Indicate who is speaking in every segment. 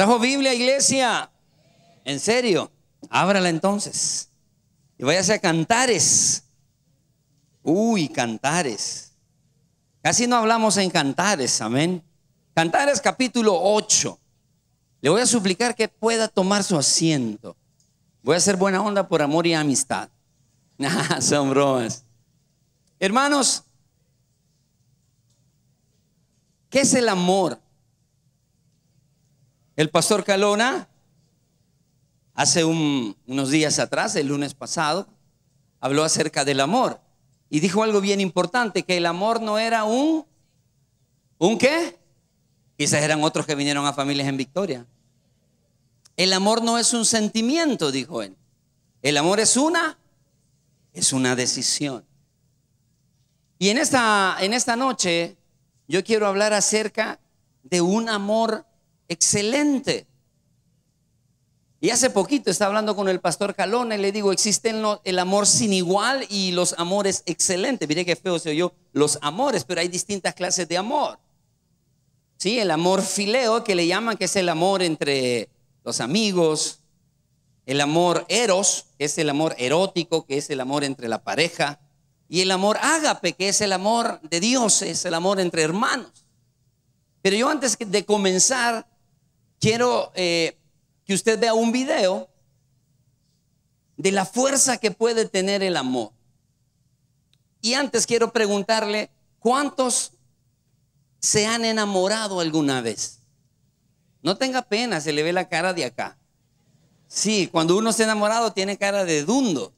Speaker 1: ¿Trajo Biblia, iglesia? ¿En serio? Ábrala entonces. Y váyase a Cantares. Uy, Cantares. Casi no hablamos en Cantares, amén. Cantares capítulo 8. Le voy a suplicar que pueda tomar su asiento. Voy a hacer buena onda por amor y amistad. Ah, son bromas. Hermanos, ¿qué es el amor? El pastor Calona, hace unos días atrás, el lunes pasado, habló acerca del amor y dijo algo bien importante, que el amor no era un... ¿Un qué? Quizás eran otros que vinieron a familias en Victoria. El amor no es un sentimiento, dijo él. El amor es una, es una decisión. Y en esta, en esta noche yo quiero hablar acerca de un amor excelente. Y hace poquito estaba hablando con el pastor Calona y le digo, existen el amor sin igual y los amores excelentes. Mire qué feo se oyó, los amores, pero hay distintas clases de amor. Sí, el amor fileo que le llaman, que es el amor entre los amigos, el amor eros, que es el amor erótico, que es el amor entre la pareja, y el amor ágape, que es el amor de Dios, es el amor entre hermanos. Pero yo antes de comenzar quiero eh, que usted vea un video de la fuerza que puede tener el amor. Y antes quiero preguntarle, ¿cuántos se han enamorado alguna vez? No tenga pena, se le ve la cara de acá. Sí, cuando uno se ha enamorado tiene cara de dundo.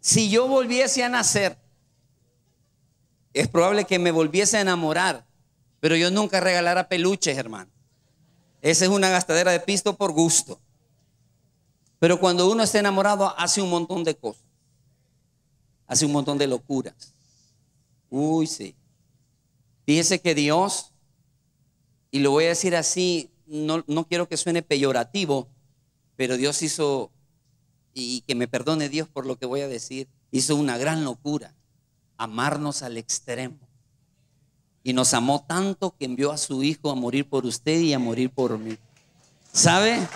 Speaker 1: Si yo volviese a nacer, es probable que me volviese a enamorar pero yo nunca regalara peluches, hermano. Esa es una gastadera de pisto por gusto. Pero cuando uno está enamorado hace un montón de cosas. Hace un montón de locuras. Uy, sí. Fíjese que Dios, y lo voy a decir así, no, no quiero que suene peyorativo, pero Dios hizo, y que me perdone Dios por lo que voy a decir, hizo una gran locura, amarnos al extremo. Y nos amó tanto que envió a su Hijo a morir por usted y a morir por mí. ¿Sabe?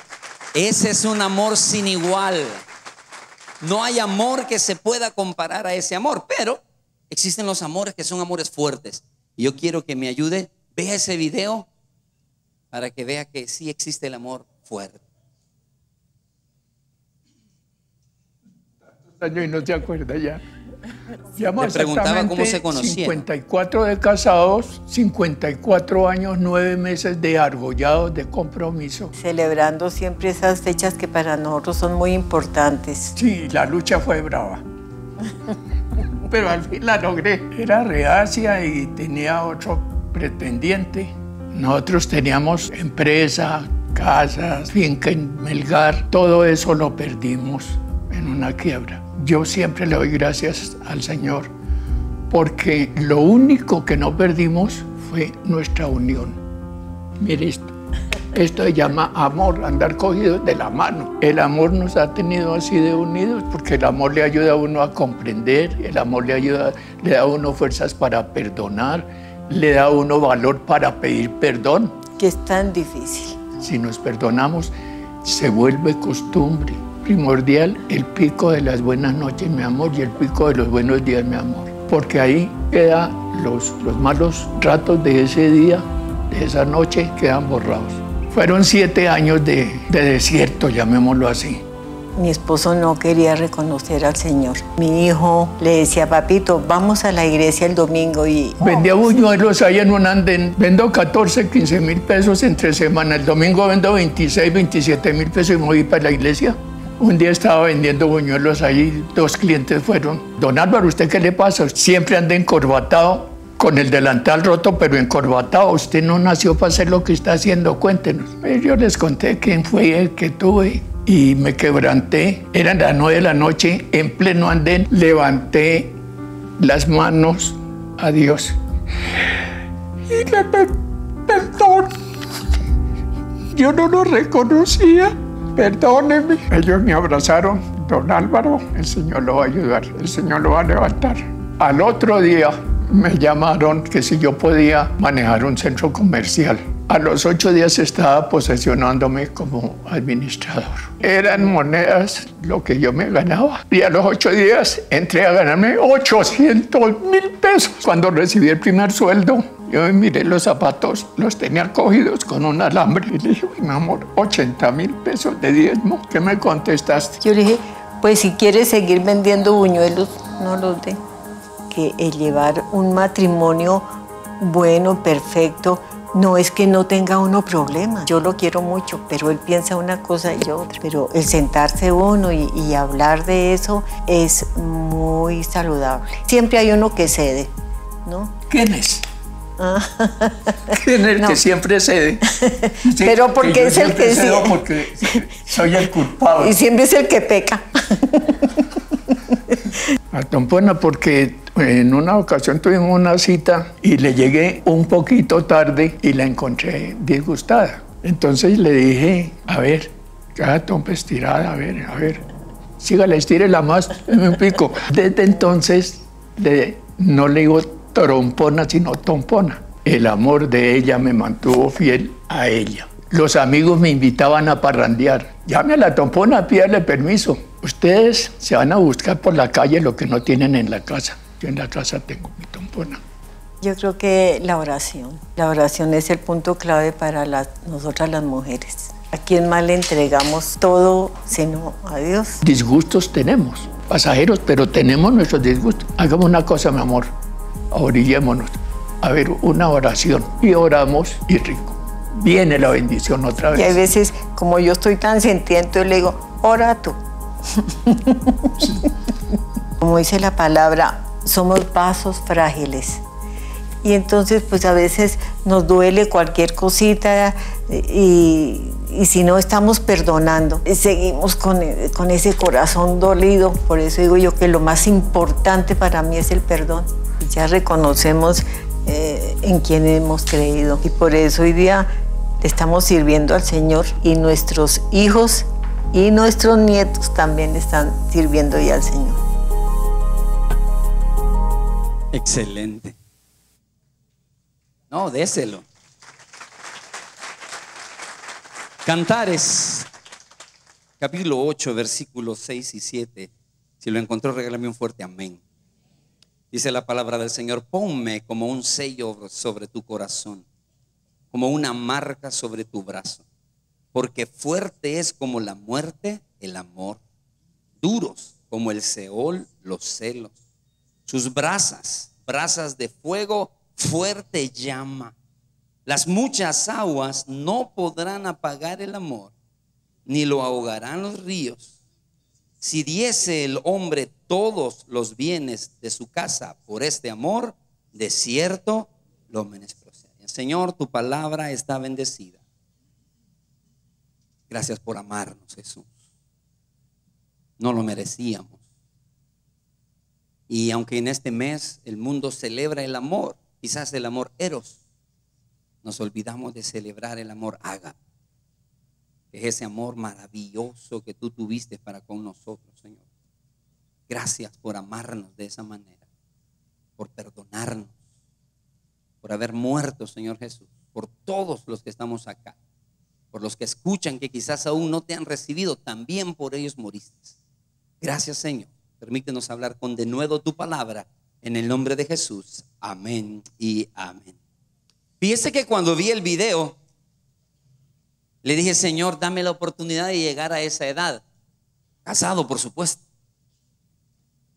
Speaker 1: Ese es un amor sin igual. No hay amor que se pueda comparar a ese amor, pero existen los amores que son amores fuertes. Y yo quiero que me ayude, vea ese video para que vea que sí existe el amor fuerte.
Speaker 2: y no se acuerda ya. Le preguntaba cómo se conocían. 54 de casados, 54 años, 9 meses de argollados de compromiso. Celebrando siempre esas fechas
Speaker 3: que para nosotros son muy importantes. Sí, la lucha fue brava.
Speaker 2: Pero al fin la logré. Era reacia y tenía otro pretendiente. Nosotros teníamos empresa, casas, finca en Melgar, todo eso lo perdimos una quiebra. Yo siempre le doy gracias al Señor porque lo único que no perdimos fue nuestra unión. Mire esto. Esto se llama amor, andar cogido de la mano. El amor nos ha tenido así de unidos porque el amor le ayuda a uno a comprender, el amor le ayuda, le da a uno fuerzas para perdonar, le da a uno valor para pedir perdón. Que es tan difícil. Si nos perdonamos, se vuelve costumbre primordial el pico de las buenas noches, mi amor, y el pico de los buenos días, mi amor. Porque ahí quedan los, los malos ratos de ese día, de esa noche, quedan borrados. Fueron siete años de, de desierto, llamémoslo así.
Speaker 3: Mi esposo no quería reconocer al Señor. Mi hijo le decía,
Speaker 2: papito, vamos a la iglesia el domingo y... Vendía buñuelos ahí en un andén. Vendo 14, 15 mil pesos entre semana. El domingo vendo 26, 27 mil pesos y me voy para la iglesia. Un día estaba vendiendo buñuelos ahí, dos clientes fueron. Don Álvaro, ¿usted qué le pasa? Siempre anda encorbatado, con el delantal roto, pero encorbatado. Usted no nació para hacer lo que está haciendo, cuéntenos. Pues yo les conté quién fue el que tuve y me quebranté. Eran las nueve de la noche, en pleno andén, levanté las manos a Dios. Y le perdón. Yo no lo reconocía perdóneme. Ellos me abrazaron, don Álvaro, el Señor lo va a ayudar, el Señor lo va a levantar. Al otro día me llamaron que si yo podía manejar un centro comercial. A los ocho días estaba posesionándome como administrador. Eran monedas lo que yo me ganaba. Y a los ocho días entré a ganarme 800 mil pesos. Cuando recibí el primer sueldo, yo me miré los zapatos, los tenía cogidos con un alambre. Y le dije, mi amor, 80 mil pesos de diezmo. ¿Qué me contestaste?
Speaker 3: Yo le dije, pues si quieres seguir vendiendo buñuelos, no los dé que el llevar un matrimonio bueno, perfecto, no es que no tenga uno problemas. Yo lo quiero mucho, pero él piensa una cosa y otra. Pero el sentarse uno y, hablar de eso es muy saludable. Siempre hay uno que cede,
Speaker 2: ¿no? ¿Quién es? Ah. ¿Quién es el que siempre cede? pero porque es el que cede. porque soy el
Speaker 3: culpable. Y siempre es el que peca.
Speaker 2: A Tompona porque eh, en una ocasión tuvimos una cita y le llegué un poquito tarde y la encontré disgustada. Entonces le dije, a ver, cada tompa estirada, a ver, a ver, estire la más, me un pico. Desde entonces no le digo trompona, sino tompona. El amor de ella me mantuvo fiel a ella. Los amigos me invitaban a parrandear. Llame a la tompona, pídale permiso. Ustedes se van a buscar por la calle lo que no tienen en la casa. Yo en la casa tengo mi
Speaker 3: tampona. Yo creo que la oración. La oración es el punto clave para las, nosotras las mujeres. ¿A quién más le entregamos todo
Speaker 2: sino a Dios? Disgustos tenemos, pasajeros, pero tenemos nuestros disgustos. Hagamos una cosa, mi amor, orillémonos. A ver, una oración. Y oramos y rico. Viene la bendición otra vez. Y hay veces,
Speaker 3: como yo estoy tan sentiente, le digo, ora tú. Como dice la palabra, somos pasos frágiles. Y entonces pues a veces nos duele cualquier cosita y, si no estamos perdonando, seguimos con, ese corazón dolido. Por eso digo yo que lo más importante para mí es el perdón. Ya reconocemos eh, en quién hemos creído. Y por eso hoy día estamos sirviendo al Señor y nuestros hijos y nuestros nietos también están sirviendo ya al Señor.
Speaker 1: Excelente. No, déselo. Cantares, capítulo 8, versículos 6 y 7. Si lo encontró, regálame un fuerte amén. Dice la palabra del Señor, ponme como un sello sobre tu corazón, como una marca sobre tu brazo porque fuerte es como la muerte el amor, duros como el Seol los celos. Sus brasas, brasas de fuego, fuerte llama. Las muchas aguas no podrán apagar el amor, ni lo ahogarán los ríos. Si diese el hombre todos los bienes de su casa por este amor, de cierto lo menospreciaría. Señor, tu palabra está bendecida. Gracias por amarnos, Jesús. No lo merecíamos. Y aunque en este mes el mundo celebra el amor, quizás el amor eros, nos olvidamos de celebrar el amor haga. Es ese amor maravilloso que tú tuviste para con nosotros, Señor. Gracias por amarnos de esa manera, por perdonarnos, por haber muerto, Señor Jesús, por todos los que estamos acá por los que escuchan que quizás aún no te han recibido, también por ellos moriste. Gracias Señor. Permítenos hablar con de nuevo tu palabra en el nombre de Jesús. Amén y amén. Fíjese que cuando vi el video, le dije, Señor, dame la oportunidad de llegar a esa edad. Casado, por supuesto.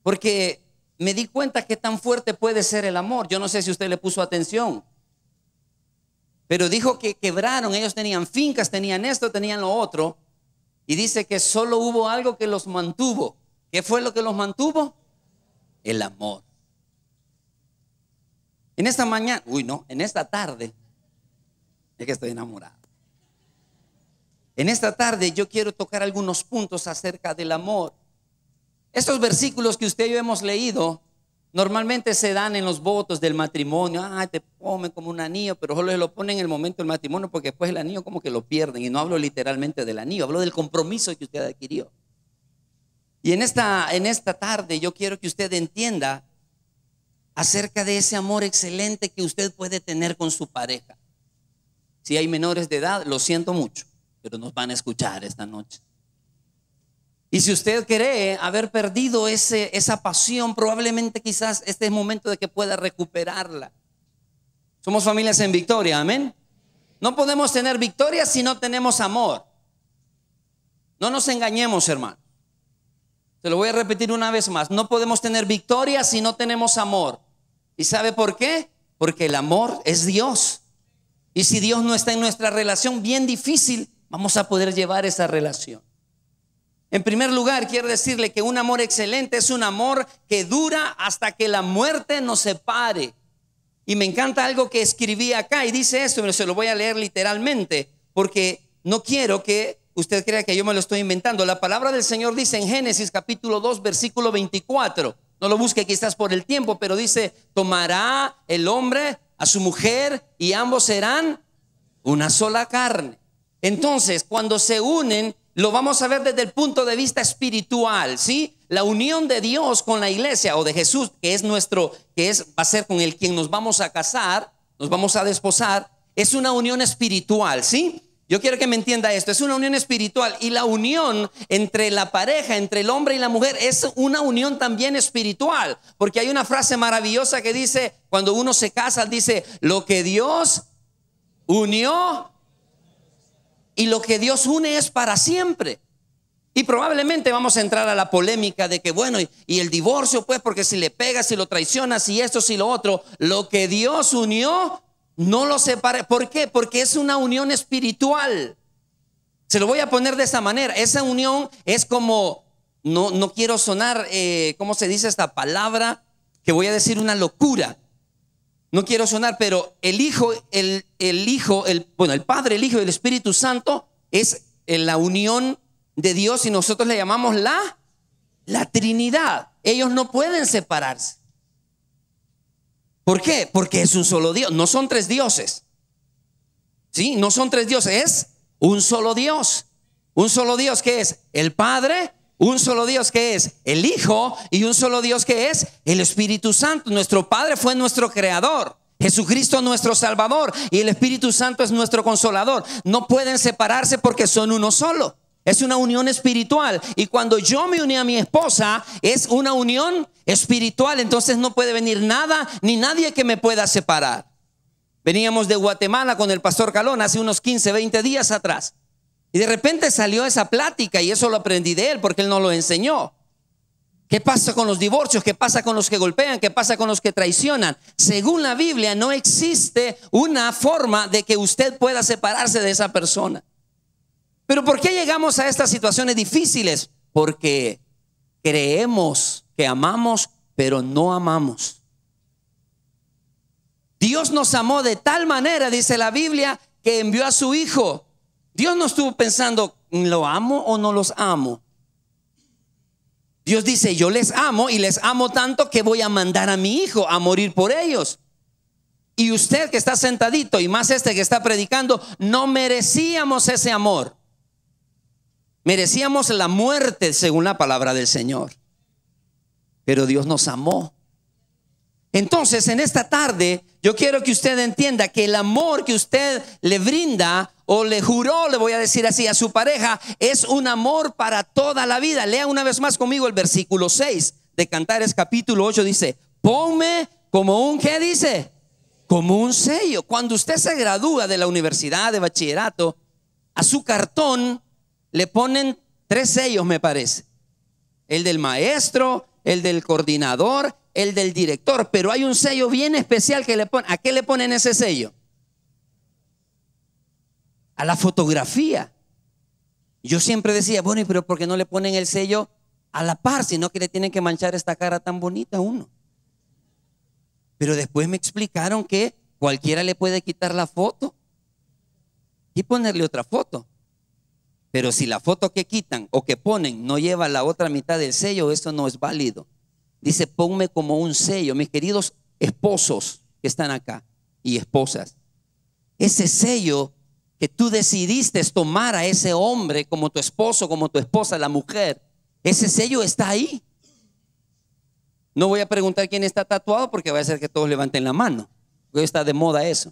Speaker 1: Porque me di cuenta que tan fuerte puede ser el amor. Yo no sé si usted le puso atención. Pero dijo que quebraron, ellos tenían fincas, tenían esto, tenían lo otro. Y dice que solo hubo algo que los mantuvo. ¿Qué fue lo que los mantuvo? El amor. En esta mañana, uy no, en esta tarde, es que estoy enamorado. En esta tarde yo quiero tocar algunos puntos acerca del amor. Estos versículos que usted y yo hemos leído Normalmente se dan en los votos del matrimonio, ah, te ponen como un anillo, pero solo se lo ponen en el momento del matrimonio porque después el anillo como que lo pierden. Y no hablo literalmente del anillo, hablo del compromiso que usted adquirió. Y en esta, en esta tarde yo quiero que usted entienda acerca de ese amor excelente que usted puede tener con su pareja. Si hay menores de edad, lo siento mucho, pero nos van a escuchar esta noche. Y si usted cree haber perdido ese, esa pasión, probablemente quizás este es el momento de que pueda recuperarla. Somos familias en victoria, amén. No podemos tener victoria si no tenemos amor. No nos engañemos, hermano. Te lo voy a repetir una vez más. No podemos tener victoria si no tenemos amor. ¿Y sabe por qué? Porque el amor es Dios. Y si Dios no está en nuestra relación, bien difícil vamos a poder llevar esa relación. En primer lugar, quiero decirle que un amor excelente es un amor que dura hasta que la muerte nos separe. Y me encanta algo que escribí acá y dice esto, pero se lo voy a leer literalmente, porque no quiero que usted crea que yo me lo estoy inventando. La palabra del Señor dice en Génesis capítulo 2, versículo 24. No lo busque quizás por el tiempo, pero dice, tomará el hombre a su mujer y ambos serán una sola carne. Entonces, cuando se unen, lo vamos a ver desde el punto de vista espiritual, ¿sí? La unión de Dios con la iglesia o de Jesús, que es nuestro, que es, va a ser con el quien nos vamos a casar, nos vamos a desposar, es una unión espiritual, ¿sí? Yo quiero que me entienda esto, es una unión espiritual y la unión entre la pareja, entre el hombre y la mujer, es una unión también espiritual, porque hay una frase maravillosa que dice, cuando uno se casa, dice, lo que Dios unió, y lo que Dios une es para siempre. Y probablemente vamos a entrar a la polémica de que, bueno, y, el divorcio, pues, porque si le pegas, si lo traicionas, si esto, si lo otro, lo que Dios unió, no lo separa ¿Por qué? Porque es una unión espiritual. Se lo voy a poner de esa manera. Esa unión es como, no, no quiero sonar, eh, ¿cómo se dice esta palabra? Que voy a decir una locura no quiero sonar, pero el Hijo, el, el Hijo, el, bueno, el Padre, el Hijo y el Espíritu Santo es la unión de Dios y nosotros le llamamos la, la Trinidad. Ellos no pueden separarse. ¿Por qué? Porque es un solo Dios. No son tres dioses. ¿Sí? No son tres dioses. Es un solo Dios. Un solo Dios que es el Padre, un solo Dios que es el Hijo y un solo Dios que es el Espíritu Santo. Nuestro Padre fue nuestro creador. Jesucristo nuestro Salvador y el Espíritu Santo es nuestro consolador. No pueden separarse porque son uno solo. Es una unión espiritual. Y cuando yo me uní a mi esposa, es una unión espiritual. Entonces no puede venir nada ni nadie que me pueda separar. Veníamos de Guatemala con el pastor Calón hace unos 15, 20 días atrás. Y de repente salió esa plática y eso lo aprendí de él porque él no lo enseñó. ¿Qué pasa con los divorcios? ¿Qué pasa con los que golpean? ¿Qué pasa con los que traicionan? Según la Biblia no existe una forma de que usted pueda separarse de esa persona. Pero ¿por qué llegamos a estas situaciones difíciles? Porque creemos que amamos, pero no amamos. Dios nos amó de tal manera, dice la Biblia, que envió a su Hijo Dios no estuvo pensando, ¿lo amo o no los amo? Dios dice, yo les amo y les amo tanto que voy a mandar a mi hijo a morir por ellos. Y usted que está sentadito y más este que está predicando, no merecíamos ese amor. Merecíamos la muerte según la palabra del Señor. Pero Dios nos amó. Entonces, en esta tarde, yo quiero que usted entienda que el amor que usted le brinda o le juró, le voy a decir así, a su pareja, es un amor para toda la vida. Lea una vez más conmigo el versículo 6 de Cantares capítulo 8. Dice, ponme como un, que dice? Como un sello. Cuando usted se gradúa de la universidad de bachillerato, a su cartón le ponen tres sellos, me parece. El del maestro, el del coordinador el del director, pero hay un sello bien especial que le ponen. ¿A qué le ponen ese sello? A la fotografía. Yo siempre decía, bueno, pero ¿por qué no le ponen el sello a la par, sino que le tienen que manchar esta cara tan bonita a uno? Pero después me explicaron que cualquiera le puede quitar la foto y ponerle otra foto. Pero si la foto que quitan o que ponen no lleva la otra mitad del sello, eso no es válido. Dice, ponme como un sello, mis queridos esposos que están acá y esposas. Ese sello que tú decidiste tomar a ese hombre como tu esposo, como tu esposa, la mujer, ese sello está ahí. No voy a preguntar quién está tatuado porque va a ser que todos levanten la mano. Hoy está de moda eso.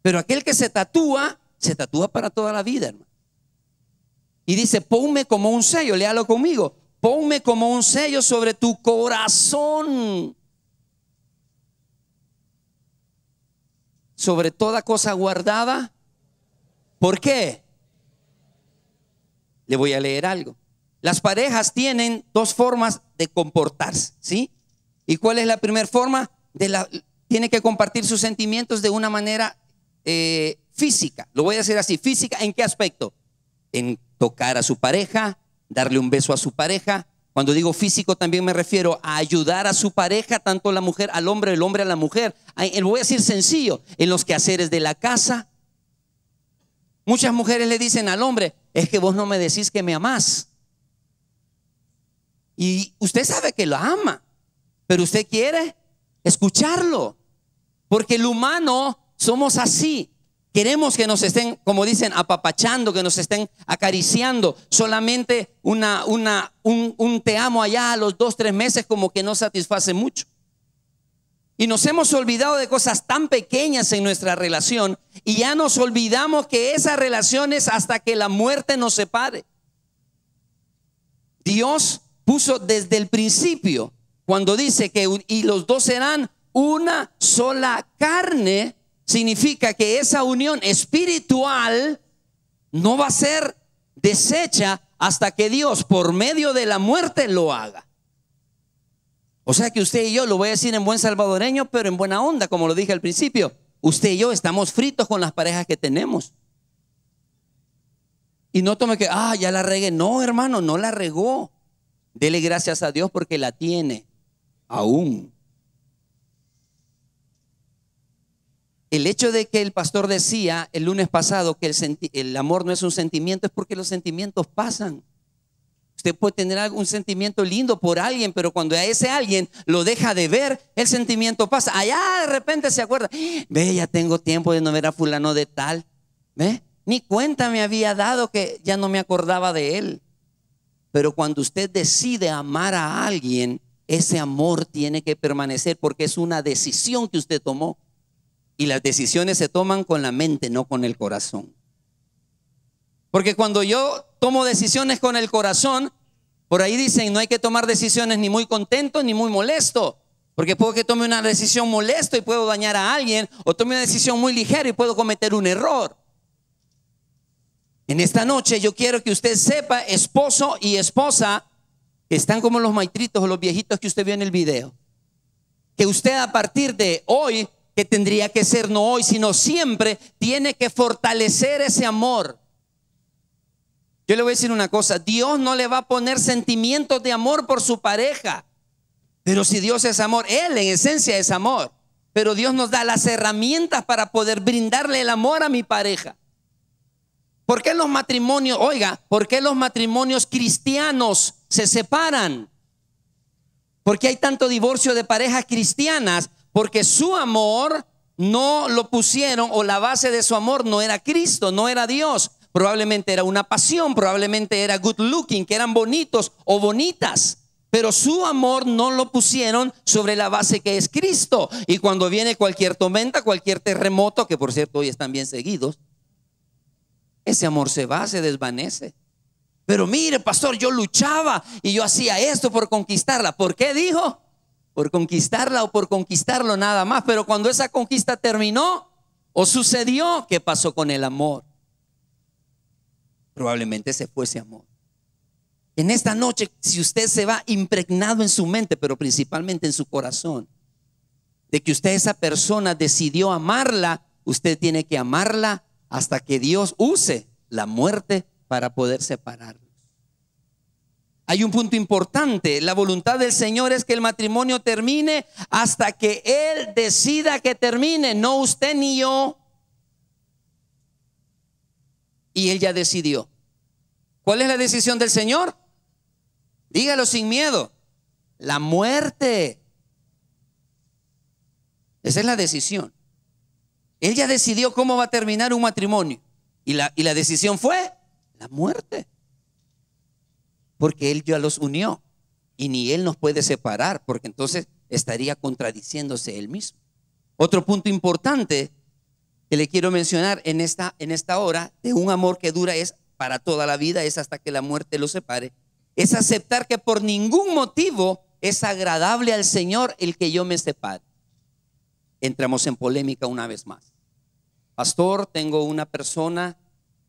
Speaker 1: Pero aquel que se tatúa, se tatúa para toda la vida, hermano. Y dice, ponme como un sello, léalo conmigo ponme como un sello sobre tu corazón. Sobre toda cosa guardada. ¿Por qué? Le voy a leer algo. Las parejas tienen dos formas de comportarse, ¿sí? ¿Y cuál es la primera forma? De la, tiene que compartir sus sentimientos de una manera eh, física. Lo voy a decir así, física, ¿en qué aspecto? En tocar a su pareja, darle un beso a su pareja. Cuando digo físico también me refiero a ayudar a su pareja, tanto la mujer al hombre, el hombre a la mujer. Lo voy a decir sencillo, en los quehaceres de la casa. Muchas mujeres le dicen al hombre, es que vos no me decís que me amás. Y usted sabe que lo ama, pero usted quiere escucharlo. Porque el humano somos así. Queremos que nos estén, como dicen, apapachando, que nos estén acariciando. Solamente una, una, un, te amo allá a los dos, tres meses como que no satisface mucho. Y nos hemos olvidado de cosas tan pequeñas en nuestra relación y ya nos olvidamos que esa relación es hasta que la muerte nos separe. Dios puso desde el principio, cuando dice que y los dos serán una sola carne, significa que esa unión espiritual no va a ser deshecha hasta que Dios por medio de la muerte lo haga. O sea que usted y yo, lo voy a decir en buen salvadoreño, pero en buena onda, como lo dije al principio, usted y yo estamos fritos con las parejas que tenemos. Y no tome que, ah, ya la regué. No, hermano, no la regó. Dele gracias a Dios porque la tiene aún. El hecho de que el pastor decía el lunes pasado que el, amor no es un sentimiento es porque los sentimientos pasan. Usted puede tener algún sentimiento lindo por alguien, pero cuando a ese alguien lo deja de ver, el sentimiento pasa. Allá de repente se acuerda, ve, ya tengo tiempo de no ver a fulano de tal. ¿Ve? Ni cuenta me había dado que ya no me acordaba de él. Pero cuando usted decide amar a alguien, ese amor tiene que permanecer porque es una decisión que usted tomó. Y las decisiones se toman con la mente, no con el corazón. Porque cuando yo tomo decisiones con el corazón, por ahí dicen, no hay que tomar decisiones ni muy contento ni muy molesto. Porque puedo que tome una decisión molesto y puedo dañar a alguien, o tome una decisión muy ligera y puedo cometer un error. En esta noche yo quiero que usted sepa, esposo y esposa, están como los maitritos o los viejitos que usted vio en el video. Que usted a partir de hoy que tendría que ser no hoy, sino siempre, tiene que fortalecer ese amor. Yo le voy a decir una cosa, Dios no le va a poner sentimientos de amor por su pareja, pero si Dios es amor, Él en esencia es amor, pero Dios nos da las herramientas para poder brindarle el amor a mi pareja. ¿Por qué los matrimonios, oiga, por qué los matrimonios cristianos se separan? ¿Por qué hay tanto divorcio de parejas cristianas porque su amor no lo pusieron o la base de su amor no era Cristo, no era Dios. Probablemente era una pasión, probablemente era good looking, que eran bonitos o bonitas. Pero su amor no lo pusieron sobre la base que es Cristo. Y cuando viene cualquier tormenta, cualquier terremoto, que por cierto hoy están bien seguidos, ese amor se va, se desvanece. Pero mire, pastor, yo luchaba y yo hacía esto por conquistarla. ¿Por qué dijo? por conquistarla o por conquistarlo nada más, pero cuando esa conquista terminó o sucedió, ¿qué pasó con el amor? Probablemente se fue ese amor. En esta noche, si usted se va impregnado en su mente, pero principalmente en su corazón, de que usted esa persona decidió amarla, usted tiene que amarla hasta que Dios use la muerte para poder separarla. Hay un punto importante. La voluntad del Señor es que el matrimonio termine hasta que Él decida que termine, no usted ni yo. Y Él ya decidió. ¿Cuál es la decisión del Señor? Dígalo sin miedo. La muerte. Esa es la decisión. Él ya decidió cómo va a terminar un matrimonio. Y la, y la decisión fue la muerte porque Él ya los unió y ni Él nos puede separar, porque entonces estaría contradiciéndose Él mismo. Otro punto importante que le quiero mencionar en esta, en esta hora de un amor que dura es para toda la vida, es hasta que la muerte lo separe, es aceptar que por ningún motivo es agradable al Señor el que yo me separe. Entramos en polémica una vez más. Pastor, tengo una persona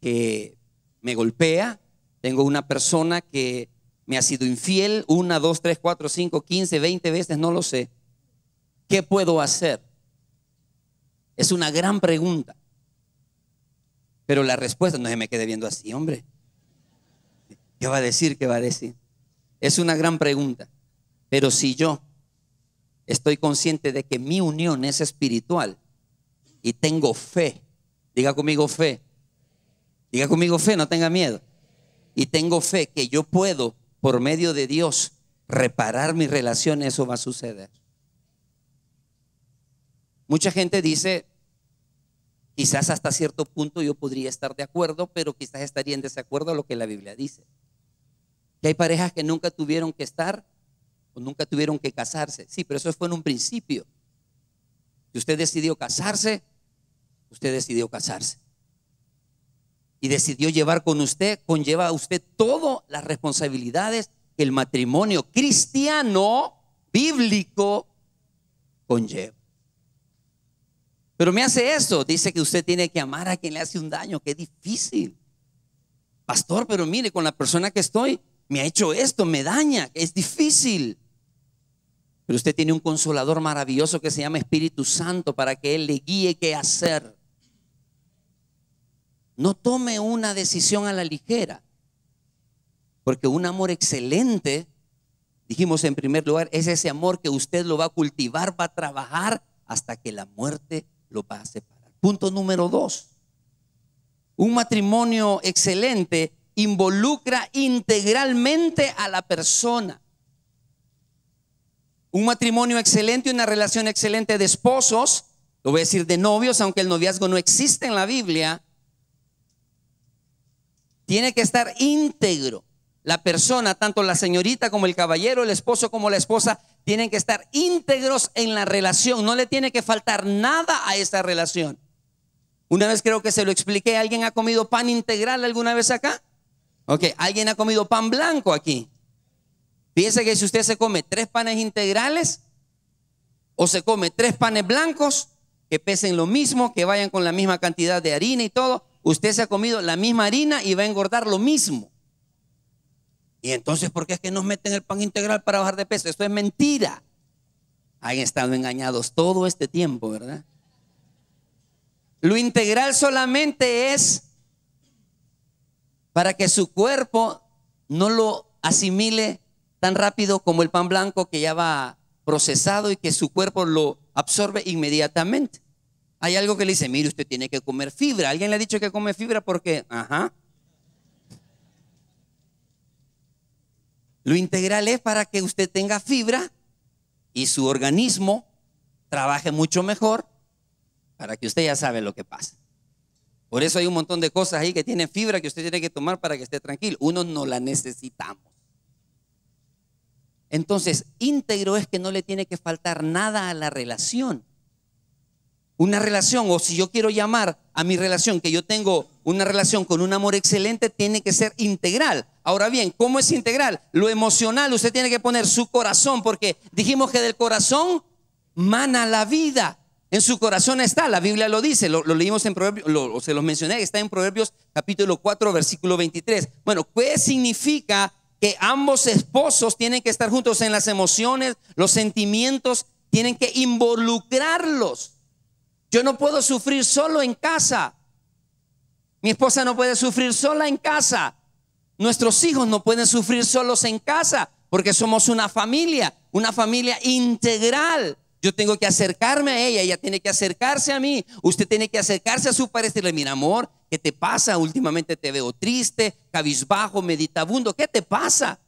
Speaker 1: que me golpea, tengo una persona que me ha sido infiel una, dos, tres, cuatro, cinco, quince, veinte veces, no lo sé. ¿Qué puedo hacer? Es una gran pregunta. Pero la respuesta, no se me quede viendo así, hombre. ¿Qué va a decir? ¿Qué va a decir? Es una gran pregunta. Pero si yo estoy consciente de que mi unión es espiritual y tengo fe, diga conmigo fe, diga conmigo fe, no tenga miedo y tengo fe que yo puedo, por medio de Dios, reparar mi relación, eso va a suceder. Mucha gente dice, quizás hasta cierto punto yo podría estar de acuerdo, pero quizás estaría en desacuerdo a lo que la Biblia dice. Que hay parejas que nunca tuvieron que estar o nunca tuvieron que casarse. Sí, pero eso fue en un principio. Si usted decidió casarse, usted decidió casarse y decidió llevar con usted, conlleva a usted todas las responsabilidades que el matrimonio cristiano, bíblico, conlleva. Pero me hace eso, dice que usted tiene que amar a quien le hace un daño, que difícil. Pastor, pero mire, con la persona que estoy, me ha hecho esto, me daña, es difícil. Pero usted tiene un consolador maravilloso que se llama Espíritu Santo para que Él le guíe qué hacer. No tome una decisión a la ligera, porque un amor excelente, dijimos en primer lugar, es ese amor que usted lo va a cultivar, va a trabajar hasta que la muerte lo va a separar. Punto número dos. Un matrimonio excelente involucra integralmente a la persona. Un matrimonio excelente y una relación excelente de esposos, lo voy a decir de novios, aunque el noviazgo no existe en la Biblia, tiene que estar íntegro. La persona, tanto la señorita como el caballero, el esposo como la esposa, tienen que estar íntegros en la relación. No le tiene que faltar nada a esa relación. Una vez creo que se lo expliqué, ¿alguien ha comido pan integral alguna vez acá? Ok, ¿alguien ha comido pan blanco aquí? Piense que si usted se come tres panes integrales o se come tres panes blancos, que pesen lo mismo, que vayan con la misma cantidad de harina y todo, Usted se ha comido la misma harina y va a engordar lo mismo. Y entonces, ¿por qué es que nos meten el pan integral para bajar de peso? Eso es mentira. Han estado engañados todo este tiempo, ¿verdad? Lo integral solamente es para que su cuerpo no lo asimile tan rápido como el pan blanco que ya va procesado y que su cuerpo lo absorbe inmediatamente. Hay algo que le dice, mire, usted tiene que comer fibra. ¿Alguien le ha dicho que come fibra porque, ajá? Lo integral es para que usted tenga fibra y su organismo trabaje mucho mejor para que usted ya sabe lo que pasa. Por eso hay un montón de cosas ahí que tienen fibra que usted tiene que tomar para que esté tranquilo. Uno no la necesitamos. Entonces, íntegro es que no le tiene que faltar nada a la relación una relación, o si yo quiero llamar a mi relación, que yo tengo una relación con un amor excelente, tiene que ser integral. Ahora bien, ¿cómo es integral? Lo emocional, usted tiene que poner su corazón, porque dijimos que del corazón mana la vida. En su corazón está, la Biblia lo dice, lo, leímos en Proverbios, lo, se los mencioné, está en Proverbios capítulo 4, versículo 23. Bueno, ¿qué significa que ambos esposos tienen que estar juntos en las emociones, los sentimientos, tienen que involucrarlos? Yo no puedo sufrir solo en casa. Mi esposa no puede sufrir sola en casa. Nuestros hijos no pueden sufrir solos en casa porque somos una familia, una familia integral. Yo tengo que acercarme a ella, ella tiene que acercarse a mí, usted tiene que acercarse a su padre y decirle, mira amor, ¿qué te pasa? Últimamente te veo triste, cabizbajo, meditabundo, ¿qué te pasa?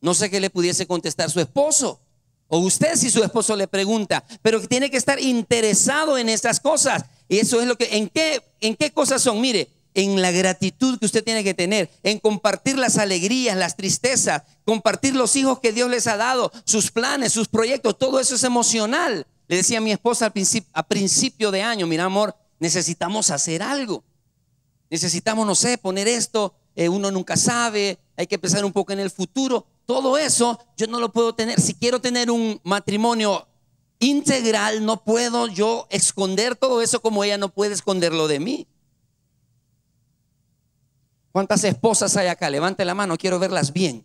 Speaker 1: No sé qué le pudiese contestar su esposo. O usted si su esposo le pregunta, pero tiene que estar interesado en estas cosas. Y eso es lo que, ¿en qué, en qué cosas son? Mire, en la gratitud que usted tiene que tener, en compartir las alegrías, las tristezas, compartir los hijos que Dios les ha dado, sus planes, sus proyectos, todo eso es emocional. Le decía a mi esposa al principio, a principio de año, mira amor, necesitamos hacer algo. Necesitamos, no sé, poner esto, eh, uno nunca sabe, hay que pensar un poco en el futuro. Todo eso yo no lo puedo tener. Si quiero tener un matrimonio integral, no puedo yo esconder todo eso como ella no puede esconderlo de mí. ¿Cuántas esposas hay acá? Levante la mano, quiero verlas bien.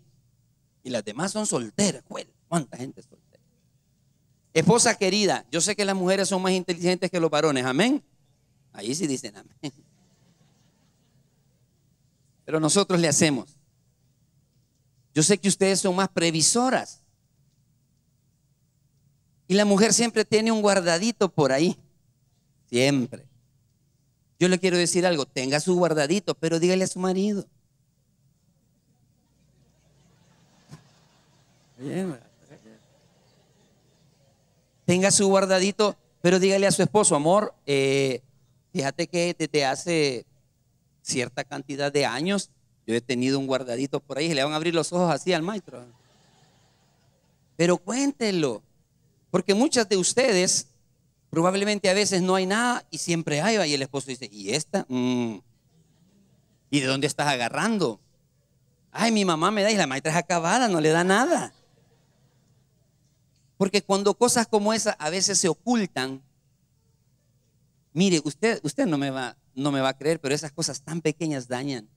Speaker 1: Y las demás son solteras. ¿Cuánta gente es soltera? Esposa querida, yo sé que las mujeres son más inteligentes que los varones, amén. Ahí sí dicen amén. Pero nosotros le hacemos. Yo sé que ustedes son más previsoras. Y la mujer siempre tiene un guardadito por ahí. Siempre. Yo le quiero decir algo, tenga su guardadito, pero dígale a su marido. Tenga su guardadito, pero dígale a su esposo, amor, eh, fíjate que desde hace cierta cantidad de años yo he tenido un guardadito por ahí, y le van a abrir los ojos así al maestro. Pero cuéntenlo, porque muchas de ustedes probablemente a veces no hay nada y siempre hay, y el esposo dice, ¿y esta? Mm. ¿Y de dónde estás agarrando? Ay, mi mamá me da y la maestra es acabada, no le da nada. Porque cuando cosas como esas a veces se ocultan, mire, usted, usted no, me va, no me va a creer, pero esas cosas tan pequeñas dañan.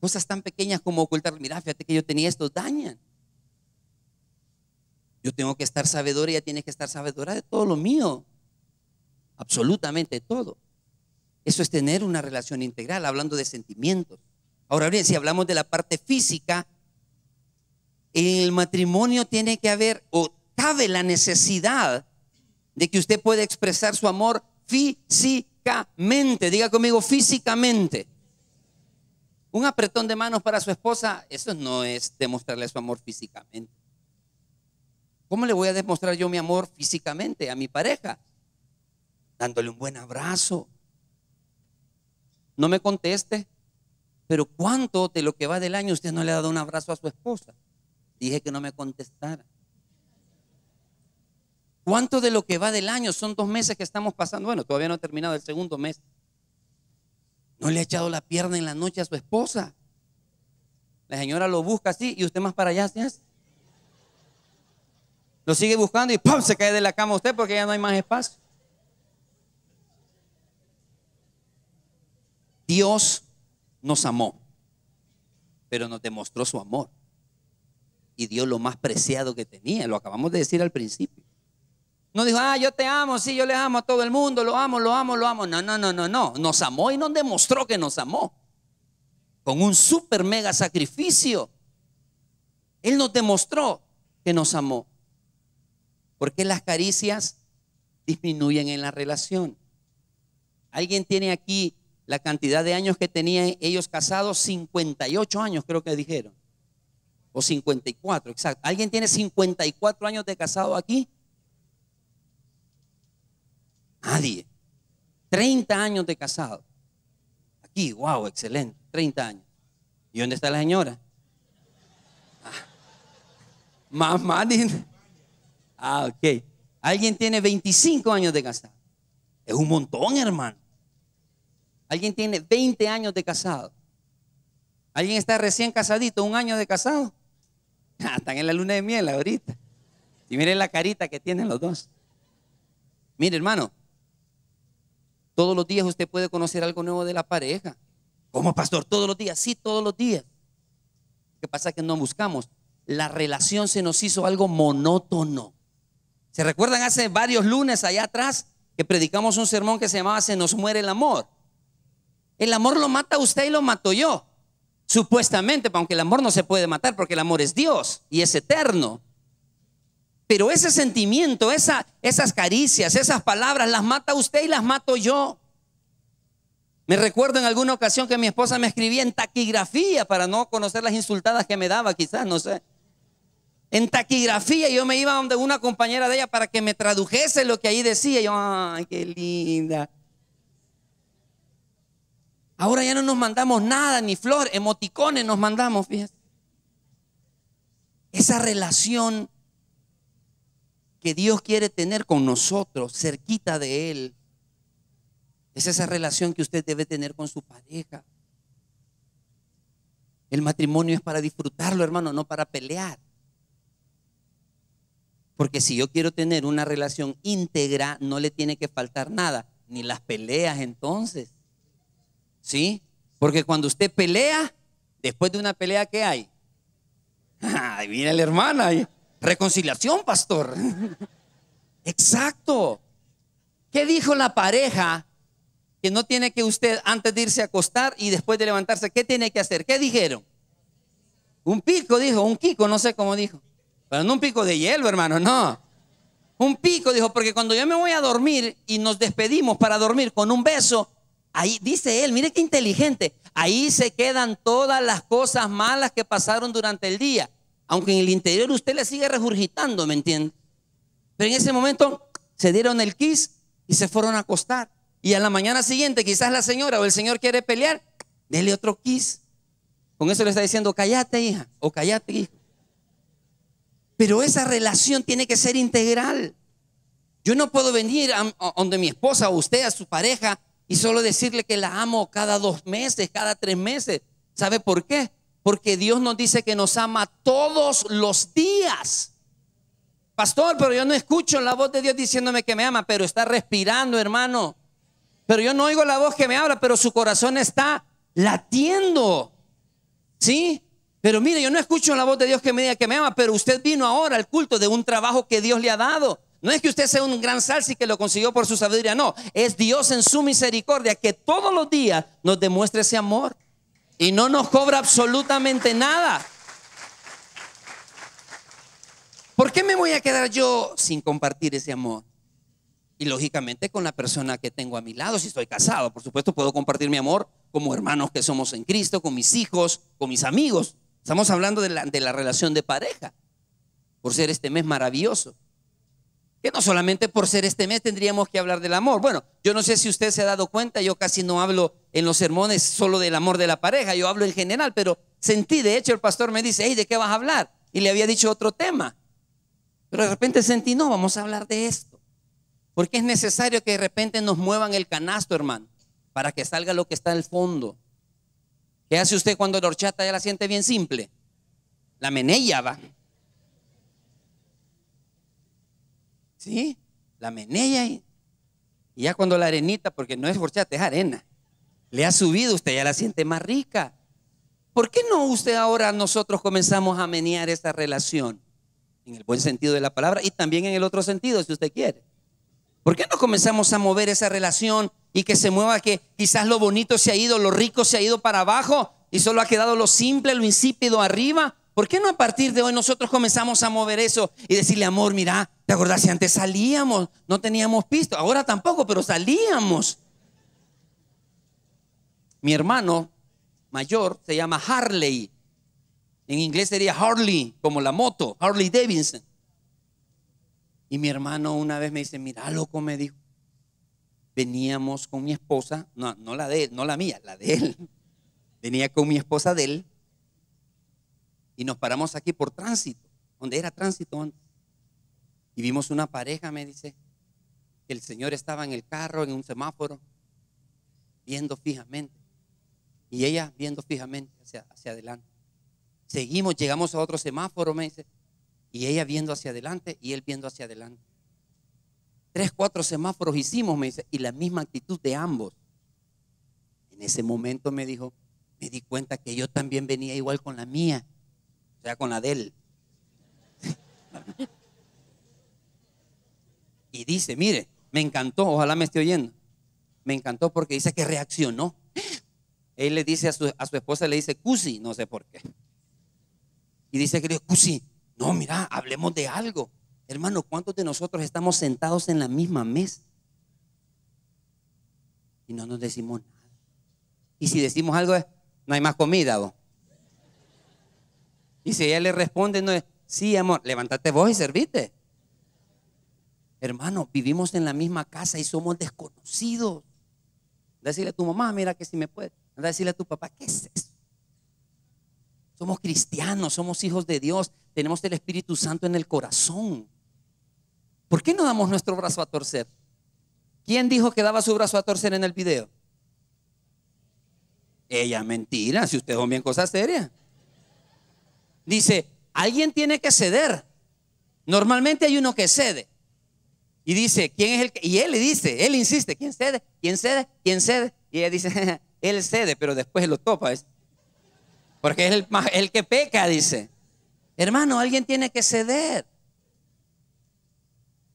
Speaker 1: Cosas tan pequeñas como ocultar, mira, fíjate que yo tenía esto, dañan. Yo tengo que estar sabedora, ella tiene que estar sabedora de todo lo mío, absolutamente todo. Eso es tener una relación integral, hablando de sentimientos. Ahora bien, si hablamos de la parte física, el matrimonio tiene que haber o cabe la necesidad de que usted pueda expresar su amor físicamente. Diga conmigo, físicamente. Un apretón de manos para su esposa, eso no es demostrarle su amor físicamente. ¿Cómo le voy a demostrar yo mi amor físicamente a mi pareja? Dándole un buen abrazo. No me conteste, pero ¿cuánto de lo que va del año usted no le ha dado un abrazo a su esposa? Dije que no me contestara. ¿Cuánto de lo que va del año? Son dos meses que estamos pasando. Bueno, todavía no ha terminado el segundo mes no le ha echado la pierna en la noche a su esposa. La señora lo busca así y usted más para allá, Lo sigue buscando y ¡pum! se cae de la cama usted porque ya no hay más espacio. Dios nos amó, pero nos demostró su amor. Y dio lo más preciado que tenía, lo acabamos de decir al principio. No dijo, ah, yo te amo, sí, yo le amo a todo el mundo, lo amo, lo amo, lo amo. No, no, no, no, no. Nos amó y nos demostró que nos amó. Con un super mega sacrificio. Él nos demostró que nos amó. Porque las caricias disminuyen en la relación. ¿Alguien tiene aquí la cantidad de años que tenían ellos casados? 58 años creo que dijeron. O 54, exacto. ¿Alguien tiene 54 años de casado aquí? Nadie. 30 años de casado. Aquí, wow, excelente. 30 años. ¿Y dónde está la señora? Mamá ah, ah, ok. Alguien tiene 25 años de casado. Es un montón, hermano. Alguien tiene 20 años de casado. Alguien está recién casadito, un año de casado. Ah, están en la luna de miel ahorita. Y miren la carita que tienen los dos. Mire, hermano, todos los días usted puede conocer algo nuevo de la pareja. ¿Cómo, pastor? Todos los días. Sí, todos los días. ¿Qué que pasa que no buscamos. La relación se nos hizo algo monótono. ¿Se recuerdan hace varios lunes allá atrás que predicamos un sermón que se llamaba Se nos muere el amor? El amor lo mata usted y lo mato yo. Supuestamente, aunque el amor no se puede matar porque el amor es Dios y es eterno. Pero ese sentimiento, esa, esas caricias, esas palabras, las mata usted y las mato yo. Me recuerdo en alguna ocasión que mi esposa me escribía en taquigrafía para no conocer las insultadas que me daba, quizás, no sé. En taquigrafía yo me iba donde una compañera de ella para que me tradujese lo que ahí decía. Yo, ay, qué linda. Ahora ya no nos mandamos nada, ni flor, emoticones nos mandamos, fíjate. Esa relación que Dios quiere tener con nosotros, cerquita de Él. Es esa relación que usted debe tener con su pareja. El matrimonio es para disfrutarlo, hermano, no para pelear. Porque si yo quiero tener una relación íntegra, no le tiene que faltar nada, ni las peleas entonces. ¿Sí? Porque cuando usted pelea, después de una pelea, ¿qué hay? Ahí viene la hermana, Reconciliación, pastor. Exacto. ¿Qué dijo la pareja que no tiene que usted antes de irse a acostar y después de levantarse, qué tiene que hacer? ¿Qué dijeron? Un pico, dijo, un quico, no sé cómo dijo. Pero no un pico de hielo, hermano, no. Un pico, dijo, porque cuando yo me voy a dormir y nos despedimos para dormir con un beso, ahí dice él, mire qué inteligente, ahí se quedan todas las cosas malas que pasaron durante el día aunque en el interior usted le sigue regurgitando, ¿me entiende? Pero en ese momento se dieron el kiss y se fueron a acostar. Y a la mañana siguiente, quizás la señora o el señor quiere pelear, dele otro kiss. Con eso le está diciendo, cállate hija o cállate hijo. Pero esa relación tiene que ser integral. Yo no puedo venir a, donde mi esposa o usted, a su pareja, y solo decirle que la amo cada dos meses, cada tres meses. ¿Sabe por qué? Porque Dios nos dice que nos ama todos los días. Pastor, pero yo no escucho la voz de Dios diciéndome que me ama, pero está respirando, hermano. Pero yo no oigo la voz que me habla, pero su corazón está latiendo. ¿Sí? Pero mire, yo no escucho la voz de Dios que me diga que me ama, pero usted vino ahora al culto de un trabajo que Dios le ha dado. No es que usted sea un gran salsi que lo consiguió por su sabiduría, no. Es Dios en su misericordia que todos los días nos demuestre ese amor. Y no nos cobra absolutamente nada. ¿Por qué me voy a quedar yo sin compartir ese amor? Y lógicamente con la persona que tengo a mi lado, si estoy casado, por supuesto puedo compartir mi amor como hermanos que somos en Cristo, con mis hijos, con mis amigos. Estamos hablando de la, de la relación de pareja, por ser este mes maravilloso no solamente por ser este mes tendríamos que hablar del amor. Bueno, yo no sé si usted se ha dado cuenta, yo casi no hablo en los sermones solo del amor de la pareja, yo hablo en general, pero sentí, de hecho el pastor me dice, hey, ¿de qué vas a hablar? Y le había dicho otro tema. Pero de repente sentí, no, vamos a hablar de esto. Porque es necesario que de repente nos muevan el canasto, hermano, para que salga lo que está el fondo. ¿Qué hace usted cuando la horchata ya la siente bien simple? La menella va. ¿Sí? La menea y, ya cuando la arenita, porque no es horchata, es arena, le ha subido, usted ya la siente más rica. ¿Por qué no usted ahora nosotros comenzamos a menear esta relación? En el buen sentido de la palabra y también en el otro sentido, si usted quiere. ¿Por qué no comenzamos a mover esa relación y que se mueva que quizás lo bonito se ha ido, lo rico se ha ido para abajo y solo ha quedado lo simple, lo insípido arriba? ¿Por qué no a partir de hoy nosotros comenzamos a mover eso y decirle, amor, mira, ¿te acordás si antes salíamos? No teníamos pisto, ahora tampoco, pero salíamos. Mi hermano mayor se llama Harley. En inglés sería Harley, como la moto, Harley Davidson. Y mi hermano una vez me dice, mira, loco, me dijo, veníamos con mi esposa, no, la de no la mía, la de él. Venía con mi esposa de él y nos paramos aquí por tránsito, donde era tránsito antes. Y vimos una pareja, me dice, que el Señor estaba en el carro, en un semáforo, viendo fijamente. Y ella viendo fijamente hacia, hacia adelante. Seguimos, llegamos a otro semáforo, me dice, y ella viendo hacia adelante y él viendo hacia adelante. Tres, cuatro semáforos hicimos, me dice, y la misma actitud de ambos. En ese momento me dijo, me di cuenta que yo también venía igual con la mía. O sea, con la y dice, mire, me encantó, ojalá me esté oyendo. Me encantó porque dice que reaccionó. Él le dice a su, esposa, le dice, Cusi, no sé por qué. Y dice que Cusi, no, mira, hablemos de algo. Hermano, ¿cuántos de nosotros estamos sentados en la misma mesa? Y no nos decimos nada. Y si decimos algo no hay más comida, ¿no? Y si ella le responde, no es, sí, amor, levántate vos y servite. Hermano, vivimos en la misma casa y somos desconocidos. Anda decirle a tu mamá, mira que si me puede. Anda a decirle a tu papá, ¿qué es eso? Somos cristianos, somos hijos de Dios, tenemos el Espíritu Santo en el corazón. ¿Por qué no damos nuestro brazo a torcer? ¿Quién dijo que daba su brazo a torcer en el video? Ella mentira, si ustedes son bien cosas serias. Dice, alguien tiene que ceder. Normalmente hay uno que cede. Y dice, ¿quién es el que? Y él le dice, él insiste, ¿quién cede? ¿Quién cede? ¿Quién cede? Y ella dice, él cede, pero después lo topa. Porque es el, que peca, dice. Hermano, alguien tiene que ceder.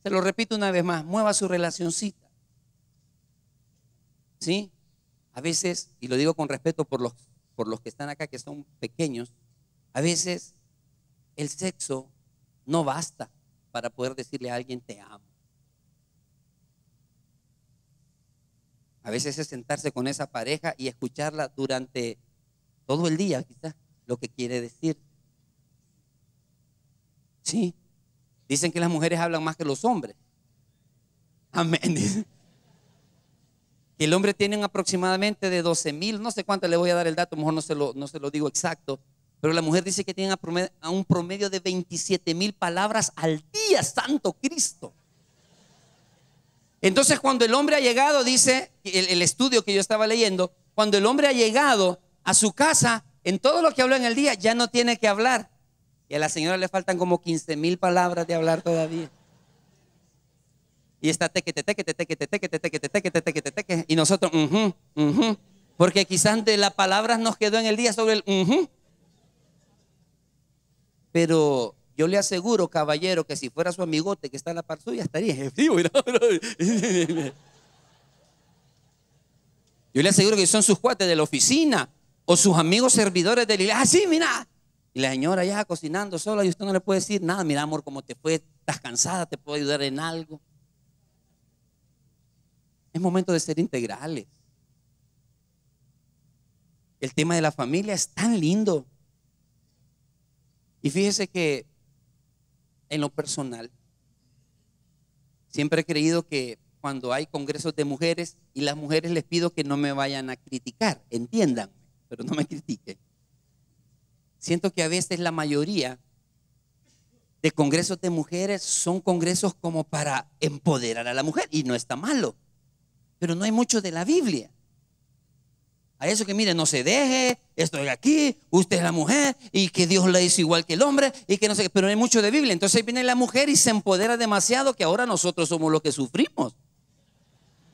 Speaker 1: Se lo repito una vez más, mueva su relacioncita. ¿Sí? A veces, y lo digo con respeto por los, por los que están acá, que son pequeños, a veces el sexo no basta para poder decirle a alguien te amo. A veces es sentarse con esa pareja y escucharla durante todo el día, quizás, lo que quiere decir. Sí. Dicen que las mujeres hablan más que los hombres. Amén. Que el hombre tiene aproximadamente de 12 mil, no sé cuánto le voy a dar el dato, mejor no se no se lo digo exacto, pero la mujer dice que tiene a un promedio de 27 mil palabras al día, Santo Cristo. Entonces cuando el hombre ha llegado, dice el, estudio que yo estaba leyendo, cuando el hombre ha llegado a su casa, en todo lo que habló en el día ya no tiene que hablar. Y a la señora le faltan como 15 mil palabras de hablar todavía. Y está teque, teque, teque, teque, teque, teque, teque, teque, teque, teque. Y nosotros, porque quizás de las palabras nos quedó en el día sobre el pero yo le aseguro, caballero, que si fuera su amigote que está en la par suya, estaría vivo. Yo le aseguro que son sus cuates de la oficina o sus amigos servidores de la iglesia. Así, ah, mira. Y la señora ya cocinando sola y usted no le puede decir nada. Mira, amor, como te fue, estás cansada, te puedo ayudar en algo. Es momento de ser integrales. El tema de la familia es tan lindo. Y fíjese que en lo personal, siempre he creído que cuando hay congresos de mujeres y las mujeres les pido que no me vayan a criticar, entiendan, pero no me critiquen. Siento que a veces la mayoría de congresos de mujeres son congresos como para empoderar a la mujer y no está malo, pero no hay mucho de la Biblia. A eso que mire, no se deje, estoy aquí, usted es la mujer y que Dios la hizo igual que el hombre y que no sé pero hay mucho de Biblia. Entonces viene la mujer y se empodera demasiado que ahora nosotros somos los que sufrimos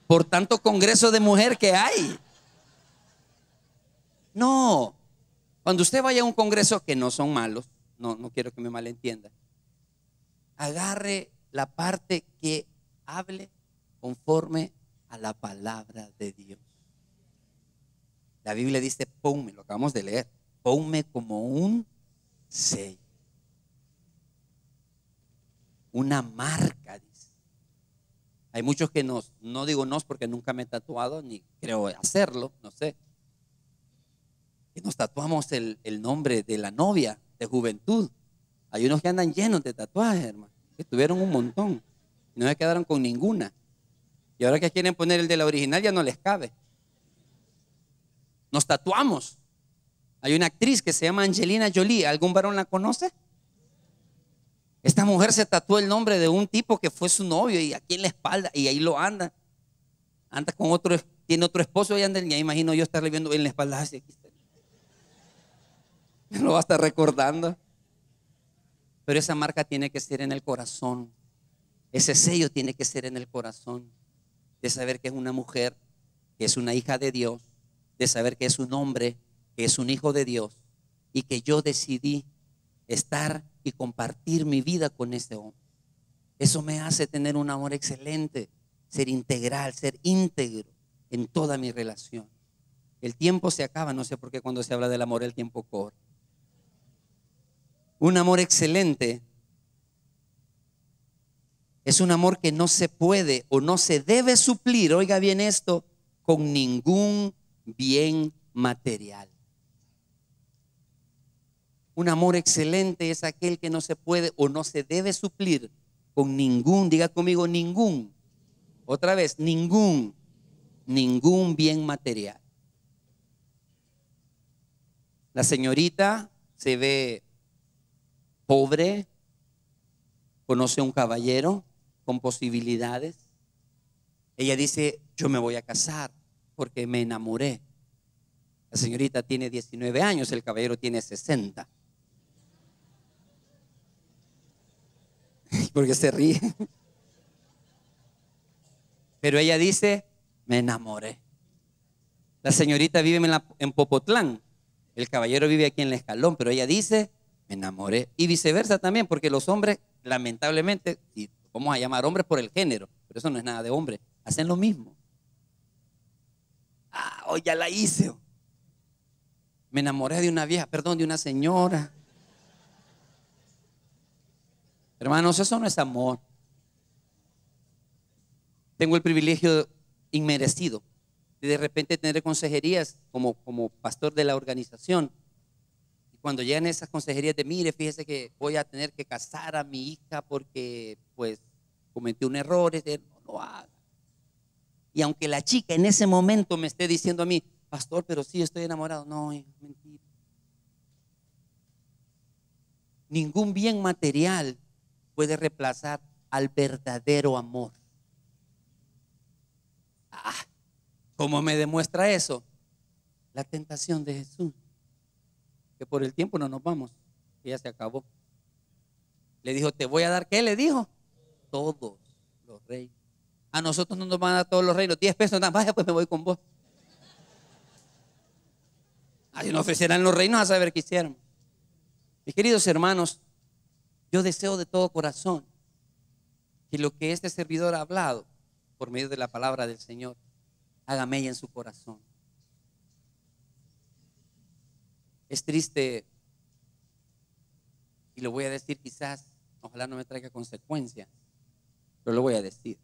Speaker 1: por tanto congreso de mujer que hay. No, cuando usted vaya a un congreso, que no son malos, no, no quiero que me malentienda, agarre la parte que hable conforme a la palabra de Dios. La Biblia dice, ponme, lo acabamos de leer, ponme como un sello. Una marca, dice. Hay muchos que nos, no digo nos porque nunca me he tatuado, ni creo hacerlo, no sé. Y nos tatuamos el, nombre de la novia de juventud. Hay unos que andan llenos de tatuajes, hermano, que tuvieron un montón. No me quedaron con ninguna. Y ahora que quieren poner el de la original ya no les cabe. Nos tatuamos. Hay una actriz que se llama Angelina Jolie. ¿Algún varón la conoce? Esta mujer se tatuó el nombre de un tipo que fue su novio y aquí en la espalda y ahí lo anda. Anda con otro, tiene otro esposo y anda, ya imagino yo estarle viendo en la espalda así. lo va a estar recordando. Pero esa marca tiene que ser en el corazón. Ese sello tiene que ser en el corazón de saber que es una mujer, que es una hija de Dios, de saber que es un hombre, que es un hijo de Dios y que yo decidí estar y compartir mi vida con este hombre. Eso me hace tener un amor excelente, ser integral, ser íntegro en toda mi relación. El tiempo se acaba, no sé por qué cuando se habla del amor el tiempo corre. Un amor excelente es un amor que no se puede o no se debe suplir, oiga bien esto, con ningún bien material. Un amor excelente es aquel que no se puede o no se debe suplir con ningún, diga conmigo, ningún, otra vez, ningún, ningún bien material. La señorita se ve pobre, conoce a un caballero con posibilidades. Ella dice, yo me voy a casar porque me enamoré. La señorita tiene 19 años, el caballero tiene 60. Porque se ríe. Pero ella dice, me enamoré. La señorita vive en, en, Popotlán, el caballero vive aquí en el escalón, pero ella dice, me enamoré. Y viceversa también, porque los hombres, lamentablemente, vamos a llamar hombres por el género, pero eso no es nada de hombre, hacen lo mismo hoy ah, oh, ya la hice. Me enamoré de una vieja, perdón, de una señora. Hermanos, eso no es amor. Tengo el privilegio inmerecido de de repente tener consejerías como, como pastor de la organización. Y cuando llegan esas consejerías de, mire, fíjese que voy a tener que casar a mi hija porque pues cometí un error, no lo hago. Y aunque la chica en ese momento me esté diciendo a mí, pastor, pero sí estoy enamorado, no, es eh, mentira. Ningún bien material puede reemplazar al verdadero amor. Ah, ¿Cómo me demuestra eso? La tentación de Jesús. Que por el tiempo no nos vamos, que ya se acabó. Le dijo, te voy a dar, ¿qué le dijo? Todos los reyes a nosotros no nos van a todos los reinos. 10 pesos, nada, vaya, pues me voy con vos. Así ah, nos ofrecerán los reinos a saber qué hicieron. Mis queridos hermanos, yo deseo de todo corazón que lo que este servidor ha hablado por medio de la palabra del Señor haga mella en su corazón. Es triste, y lo voy a decir quizás, ojalá no me traiga consecuencias, pero lo voy a decir.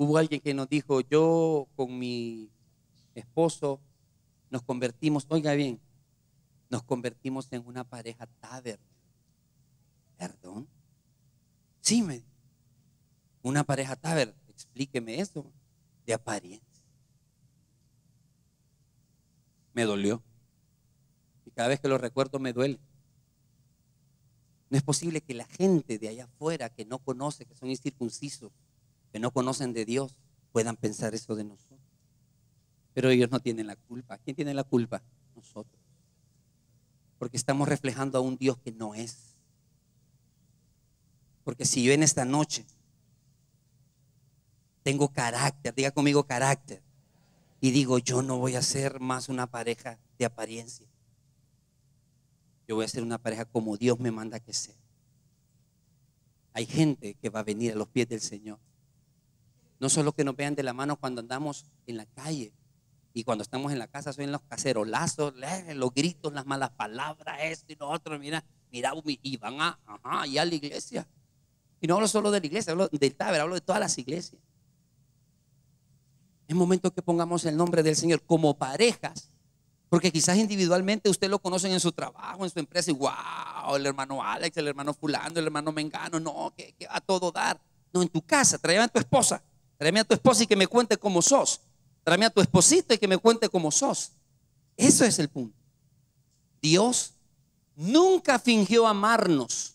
Speaker 1: Hubo alguien que nos dijo, yo con mi esposo nos convertimos, oiga bien, nos convertimos en una pareja taber. ¿Perdón? Sí, me una pareja taber, explíqueme eso, de apariencia. Me dolió. Y cada vez que lo recuerdo me duele. No es posible que la gente de allá afuera que no conoce, que son incircuncisos, no conocen de Dios puedan pensar eso de nosotros. Pero ellos no tienen la culpa. ¿Quién tiene la culpa? Nosotros. Porque estamos reflejando a un Dios que no es. Porque si yo en esta noche tengo carácter, diga conmigo carácter, y digo, yo no voy a ser más una pareja de apariencia. Yo voy a ser una pareja como Dios me manda que sea. Hay gente que va a venir a los pies del Señor no solo que nos vean de la mano cuando andamos en la calle y cuando estamos en la casa, son los cacerolazos, eh, los gritos, las malas palabras, esto y lo otro. Mira, mira, y van a, ajá, y a la iglesia. Y no hablo solo de la iglesia, hablo del Taber, hablo de todas las iglesias. Es momento que pongamos el nombre del Señor como parejas, porque quizás individualmente usted lo conocen en su trabajo, en su empresa, y wow, el hermano Alex, el hermano Fulano, el hermano Mengano, no, que, va a todo dar. No, en tu casa, trae a tu esposa, Tráeme a tu esposa y que me cuente cómo sos. Tráeme a tu esposito y que me cuente cómo sos. Eso es el punto. Dios nunca fingió amarnos.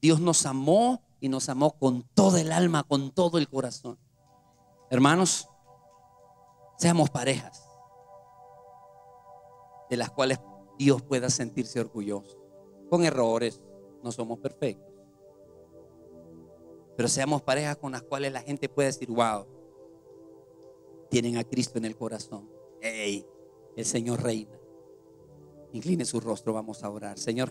Speaker 1: Dios nos amó y nos amó con todo el alma, con todo el corazón. Hermanos, seamos parejas de las cuales Dios pueda sentirse orgulloso. Con errores, no somos perfectos. Pero seamos parejas con las cuales la gente puede decir, wow, tienen a Cristo en el corazón. Hey, el Señor reina. Incline su rostro, vamos a orar. Señor.